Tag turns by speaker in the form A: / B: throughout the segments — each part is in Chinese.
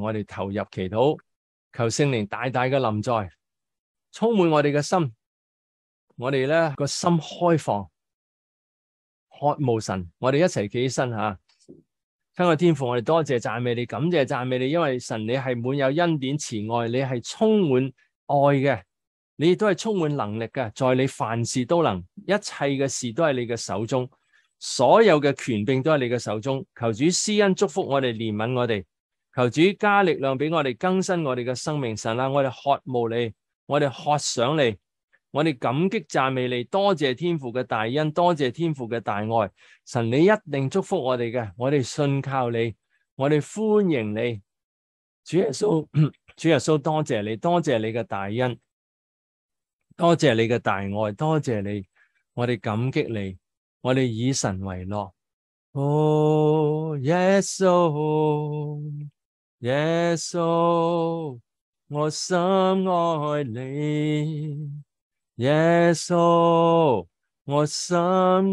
A: 我哋投入祈祷，求圣灵大大嘅临在，充满我哋嘅心。我哋咧个心开放，渴慕神。我哋一齐起身吓，听我天父，我哋多谢赞美你，感谢赞美你。因为神你系满有恩典慈爱，你系充满爱嘅，你亦都系充满能力嘅，在你凡事都能，一切嘅事都系你嘅手中，所有嘅权柄都系你嘅手中。求主施恩祝福我哋，怜悯我哋。求主加力量俾我哋更新我哋嘅生命，神啊！我哋渴慕你，我哋渴想你，我哋感激赞美你，多谢天父嘅大恩，多谢天父嘅大爱，神你一定祝福我哋嘅，我哋信靠你，我哋欢迎你，主耶稣，主耶稣，多谢你，多谢你嘅大恩，多谢你嘅大爱，多谢你，我哋感激你，我哋以神为乐，哦，耶稣。耶穌，我深愛你。耶穌，我深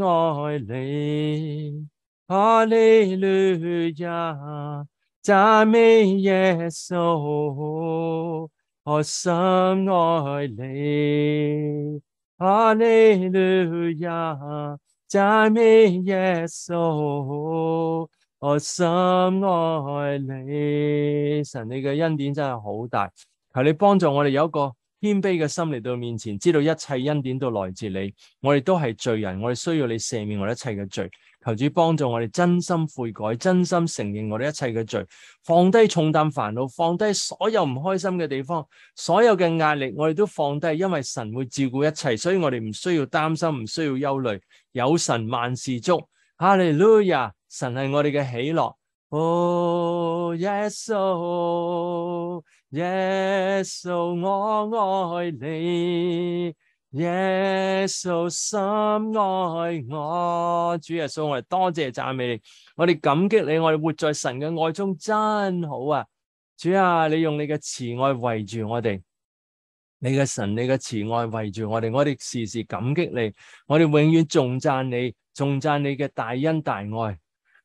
A: 愛你。哈利路亞，讚美耶穌，我深愛你。哈利路亞，讚美耶穌。我心爱你，神你嘅恩典真系好大。求你帮助我哋有一个谦卑嘅心嚟到面前，知道一切恩典都来自你。我哋都系罪人，我哋需要你赦免我一切嘅罪。求主帮助我哋真心悔改，真心承认我哋一切嘅罪，放低重担烦恼，放低所有唔开心嘅地方，所有嘅压力我哋都放低，因为神会照顾一切，所以我哋唔需要担心，唔需要忧虑，有神万事足。哈利路亚。神系我哋嘅喜乐。哦，耶稣，耶稣，我爱你，耶稣深爱我。主耶稣，我哋多谢赞美你，我哋感激你，我哋活在神嘅爱中真好啊！主啊，你用你嘅慈爱围住我哋，你嘅神，你嘅慈爱围住我哋，我哋时时感激你，我哋永远重赞你，重赞你嘅大恩大爱。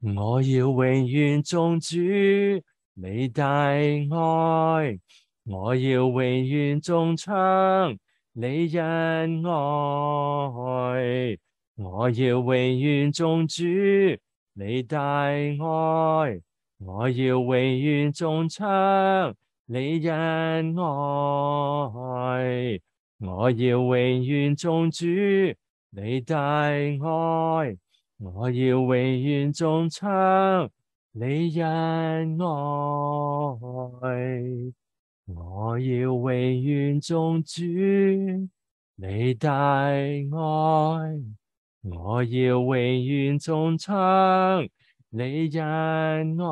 A: 我要永远颂主你大爱，我要永远颂唱你恩爱，我要永远颂主你大爱，我要永远颂唱你恩爱，我要永远颂主你大爱。我要永远颂唱你恩爱，我要永远颂主你大爱，我要永远颂唱你恩爱，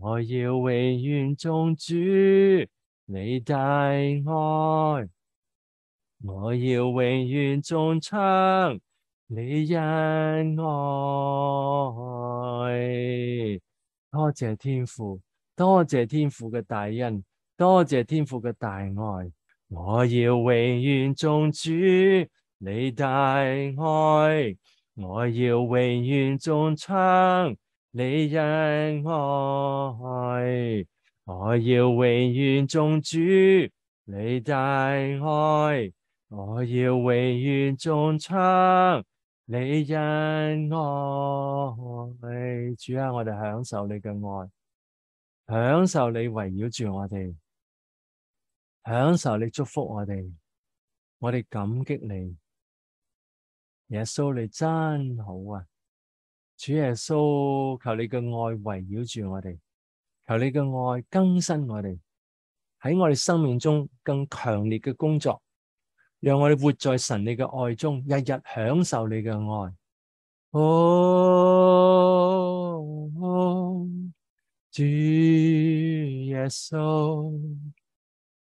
A: 我要永远颂主你大爱。我要永远颂唱你恩爱，多谢天父，多谢天父嘅大恩，多谢天父嘅大爱。我要永远颂主你大爱，我要永远颂唱你恩爱，我要永远颂主你大爱。我要永远中唱你恩爱，主啊，我哋享受你嘅爱，享受你围绕住我哋，享受你祝福我哋，我哋感激你，耶稣你真好啊！主耶稣，求你嘅爱围绕住我哋，求你嘅爱更新我哋，喺我哋生命中更强烈嘅工作。让我哋活在神你嘅爱中，日日享受你嘅爱。哦，主耶稣，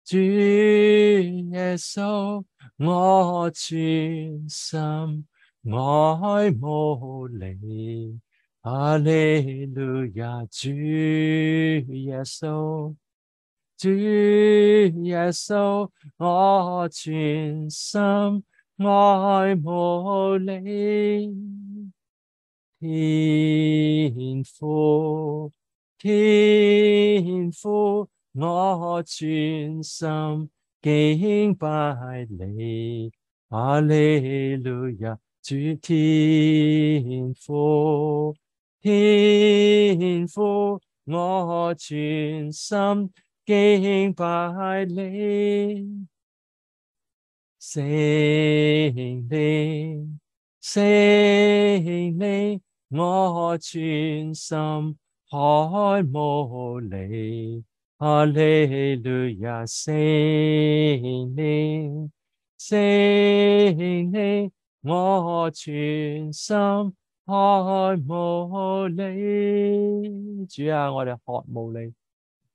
A: 主耶稣，我全心爱慕你。阿利路亚，主耶稣。主耶稣，我全心爱慕你。天父，天父，我全心敬拜你。阿利路亚！主天父，天父，我全心。敬拜你，圣你，圣你，我全心渴慕你。阿利路亚，圣你，圣你，我全心渴慕你。主啊，我哋渴慕你。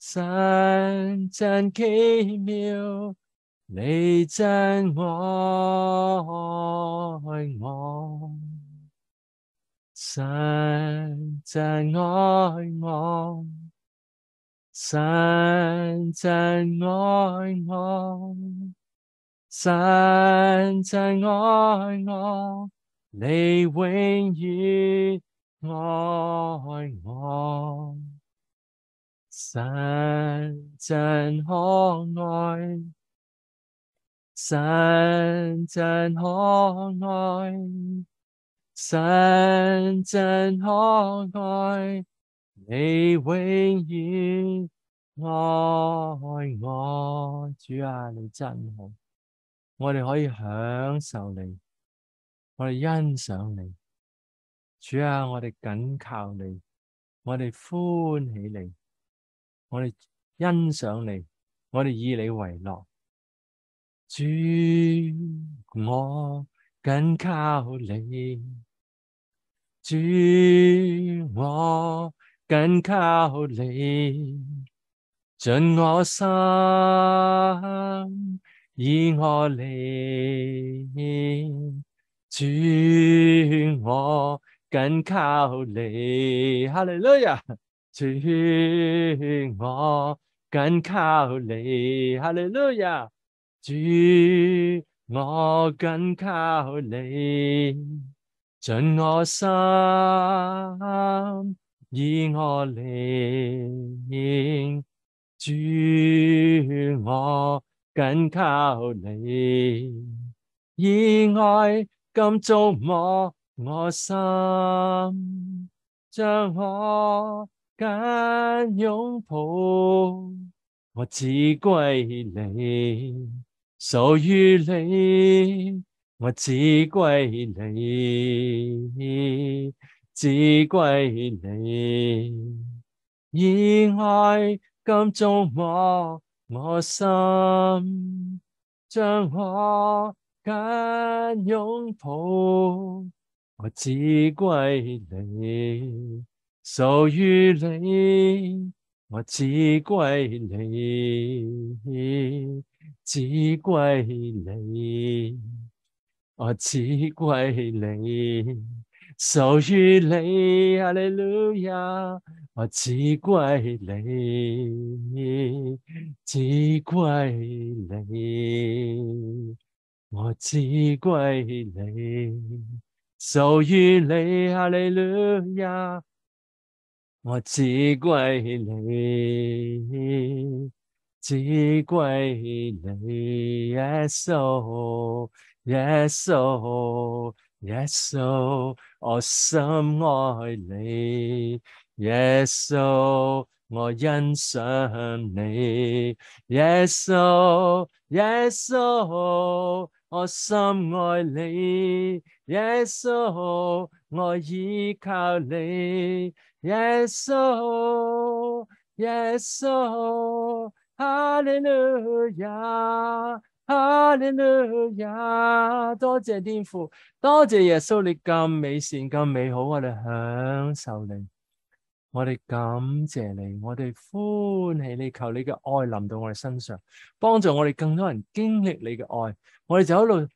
A: 神真奇妙，你真爱我，神真爱我，神真爱我，神真爱我，你永远爱我。神真可爱，神真可爱，神真可爱，你永远爱我。主啊，你真好，我哋可以享受你，我哋欣赏你。主啊，我哋紧靠你，我哋欢喜你。我哋欣赏你，我哋以你为乐。主，我紧靠你；主，我紧靠你；进我心，以我灵。主，我紧靠你。哈利路亚。主，我紧靠你，哈利路亚！主，我紧靠你，尽我心，以我灵。主，我紧靠你，以爱甘足摸我心，将我。紧拥抱，我只归你，属于你，我只归你，只归你，热爱今中我我心，将我紧拥抱，我只归你。受于你，我只归你，只归你，我只归你。受于你，哈利路亚，我只归你，只归你，我只归你。受于你，哈利路亚。我只归你，只归你，耶稣，耶稣，耶稣，我深爱你，耶稣，我欣赏你，耶稣，耶稣，我深爱你，耶稣，我依靠你。耶稣，耶稣，哈利路亚，哈利路亚，多谢天父，多谢耶稣，你咁美善、咁美好，我哋享受你，我哋感谢你，我哋欢喜你，求你嘅爱临到我哋身上，帮助我哋更多人经历你嘅爱。我哋就一路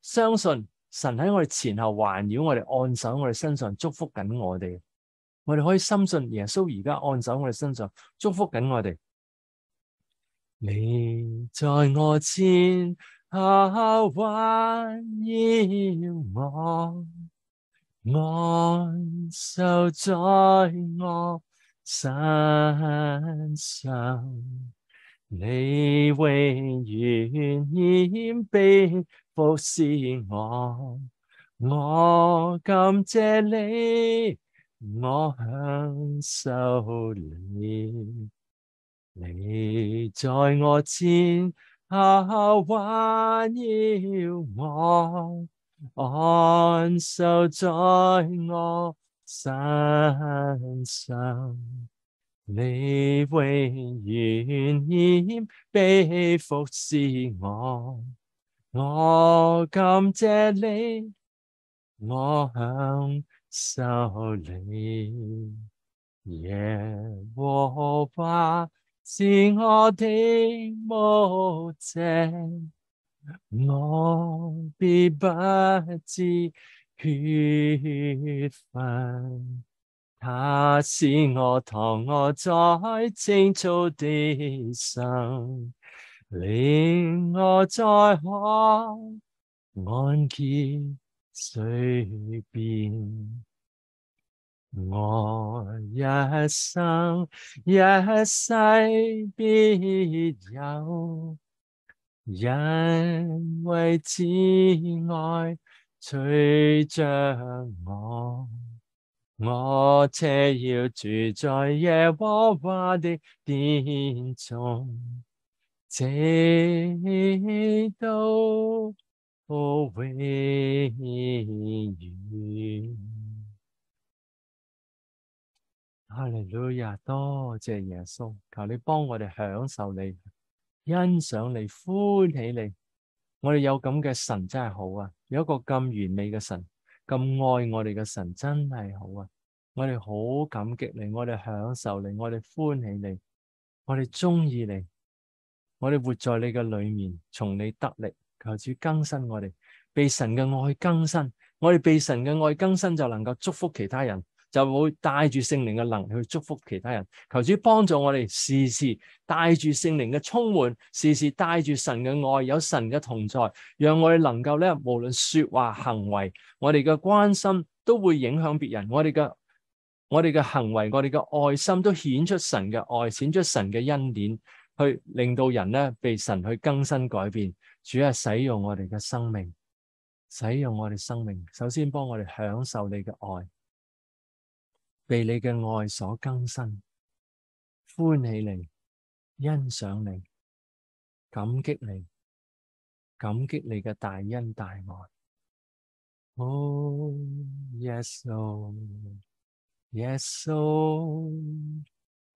A: 相信神喺我哋前后环绕，我哋按手，我哋身上祝福紧我哋。我哋可以深信耶稣，而家按手我哋身上，祝福紧我哋。你在我前，啊，环绕我，爱就在我身上，你永远谦卑服侍我，我感谢你。我享受你，你在我前下弯腰，我安守在我身上，你永原意被服侍我，我感谢你，我向。受你耶和华是我的墓者，我必不知血份。他使我躺卧在青草地上，令我再可安歇。随便，我一生一世必有，因为挚爱随着我，我且要住在夜娃娃的殿中，直到。哈利路亚，多谢耶稣！求你帮我哋享受你、欣赏你、欢喜你。我哋有咁嘅神真系好啊！有一个咁完美嘅神，咁爱我哋嘅神真系好啊！我哋好感激你，我哋享受你，我哋欢喜你，我哋中意你，我哋活在你嘅里面，从你得力。求主更新我哋，被神嘅爱更新，我哋被神嘅爱更新就能够祝福其他人，就会带住圣灵嘅能力去祝福其他人。求主帮助我哋，时时带住圣灵嘅充满，时时带住神嘅爱，有神嘅同在，让我哋能够咧，无论说话、行为，我哋嘅关心都会影响别人。我哋嘅我哋嘅行为，我哋嘅爱心都显出神嘅爱，显出神嘅恩典。去令到人咧被神去更新改变，主啊，使用我哋嘅生命，使用我哋生命。首先，帮我哋享受你嘅爱，被你嘅爱所更新，欢你欣赏你，感激你，感激你嘅大恩大爱。Oh, yes, o yes, o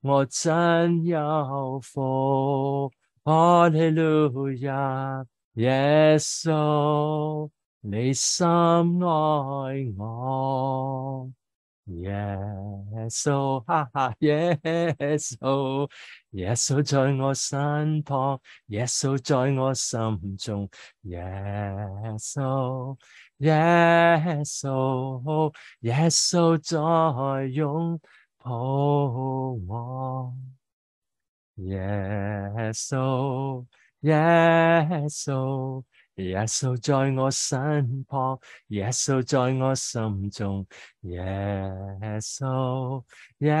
A: 我真有福，哈利路亚，耶稣，你深爱我，耶稣哈，耶稣，耶稣在我身旁，耶稣在我心中，耶稣，耶稣，耶稣在涌。抱我，耶稣，耶稣，耶稣在我身旁，耶稣在我心中，耶稣，耶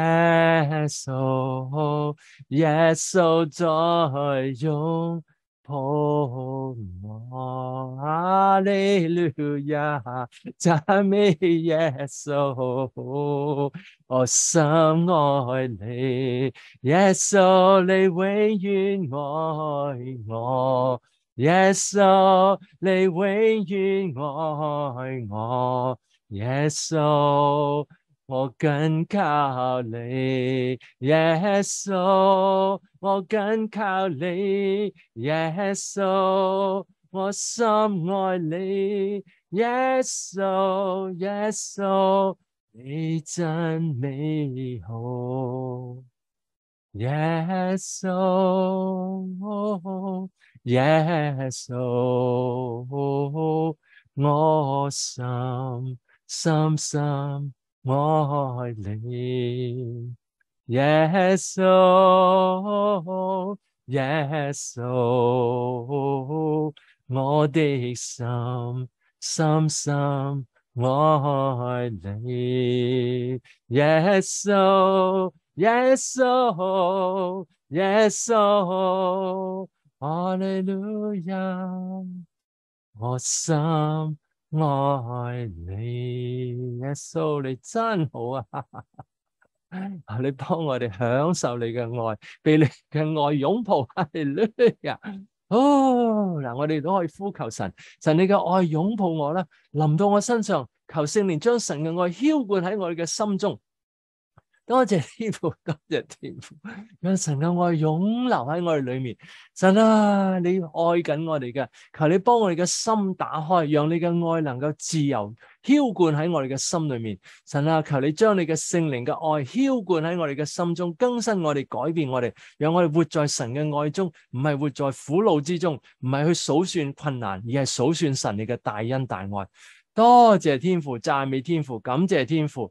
A: 稣，耶稣在用。homo, alleluia, 讚美耶穌，我深愛你，耶穌你永遠愛我，耶穌你永遠愛我，耶穌。我紧靠你，耶稣，我紧靠你，耶稣，我深爱你，耶稣，耶稣，你真美好，耶稣，耶稣，我心深深。morning. Yes, oh, yes, oh, 我的心深深愛你。Yes, oh, yes, oh, yes, oh, Hallelujah，我心。爱你耶稣，你真好 啊！你帮我哋享受你嘅爱，被你嘅爱拥抱我哋啊！哦，嗱，我哋都可以呼求神，神你嘅爱拥抱我啦，临到我身上，求圣灵将神嘅爱浇灌喺我哋嘅心中。多谢天父，多谢天父，让 神嘅爱涌流喺我哋里面。神啊，你爱紧我哋嘅，求你帮我哋嘅心打开，让你嘅爱能够自由浇灌喺我哋嘅心里面。神啊，求你将你嘅圣灵嘅爱浇灌喺我哋嘅心中，更新我哋，改变我哋，让我哋活在神嘅爱中，唔系活在苦恼之中，唔系去数算困难，而系数算神你嘅大恩大爱。多谢天父，赞美天父，感谢天父。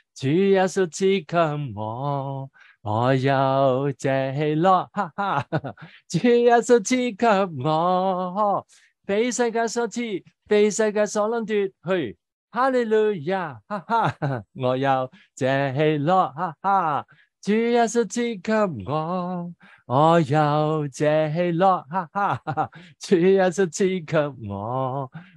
A: 主耶稣赐给我，我有谢乐，哈 哈！主耶稣赐给我，被世界所赐，被世界所争夺，去哈利路亚，哈哈！我有谢乐，哈哈！主耶稣赐给我，我有谢乐，哈哈！主耶稣赐给我。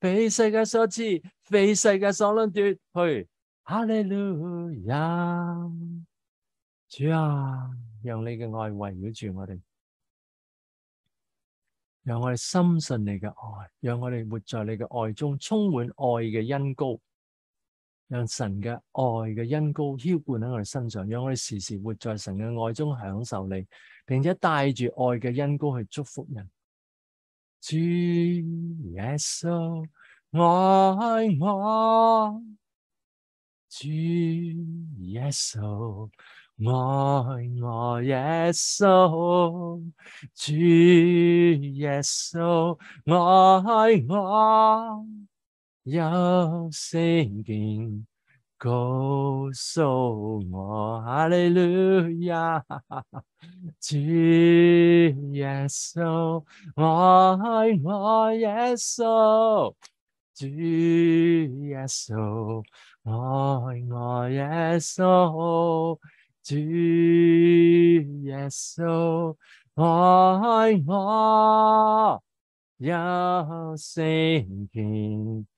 A: 被世界所知，被世界所论断，去哈利路亚，主啊，让你嘅爱围绕住我哋，让我哋深信你嘅爱，让我哋活在你嘅爱中，充满爱嘅恩高。让神嘅爱嘅恩高浇灌喺我哋身上，让我哋时时活在神嘅爱中，享受你，并且带住爱嘅恩高去祝福人。主耶稣爱我，主耶稣爱我，耶稣，主耶稣爱我，有圣经。告诉我，哈利路亚，主耶稣，爱我，耶稣，主耶稣，爱我，耶稣，主耶稣，爱我，有圣洁。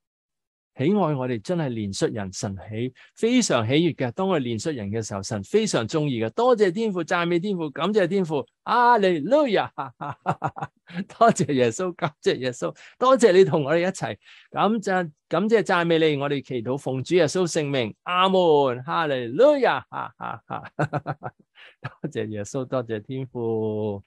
A: 喜爱我哋真系连率人神喜，非常喜悦嘅。当我哋连人嘅时候，神非常中意嘅。多谢天父，赞美天父，感谢天父。阿利路亚，多谢耶稣，感谢耶稣，多谢你同我哋一齐。感谢感谢赞美你，我哋祈祷奉主耶稣圣名。阿门，哈利路亚，多谢耶稣，多谢天父。